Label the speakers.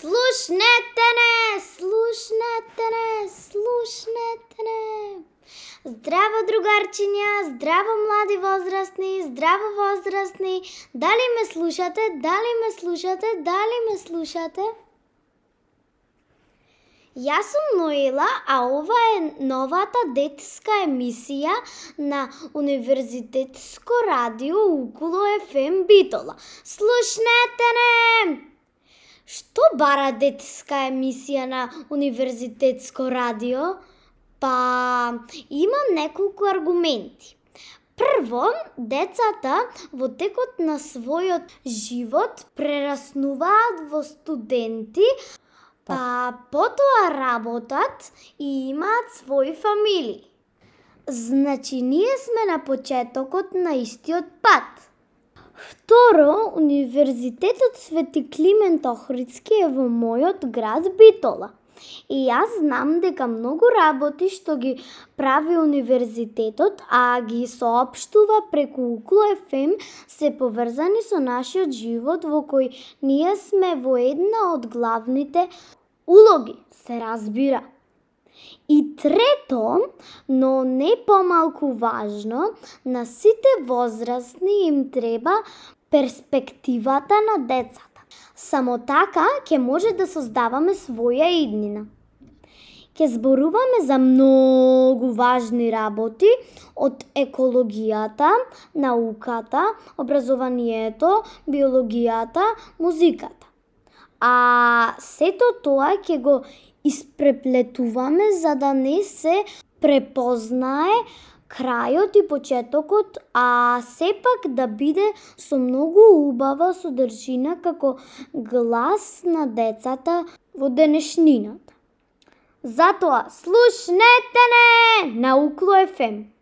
Speaker 1: Слушнете не, слушнете не, слушнете не. Здраво, другарчиња, здраво, млади возрастни, здраво, возрастни. Дали ме слушате, дали ме слушате, дали ме слушате? Јас сум Ноила, а ова е новата детска емисија на Универзитетско радио Укуло ФМ Битола. Слушнете не! Што бара детска емисија на универзитетско радио? Па, имам неколку аргументи. Прво, децата во текот на својот живот прераснуваат во студенти, па, па потоа работат и имаат своји фамилии. Значи, ние сме на почетокот на истиот пат. Второ, Универзитетот Свети Климент Охридски е во мојот град Битола. И јас знам дека многу работи што ги прави универзитетот, а ги сообштува преку Укло ФМ се поврзани со нашиот живот во кој ние сме во една од главните улоги, се разбира. И трето, но не помалку важно, на сите возрастни им треба перспективата на децата. Само така ќе може да создаваме своја иднина. Ќе зборуваме за многу важни работи од екологијата, науката, образованието, биологијата, музиката. А сето тоа ќе го испреплетуваме за да не се препознае крајот и почетокот, а сепак да биде со многу убава содржина како глас на децата во денешнината. Затоа слушнете не на Укло ФМ!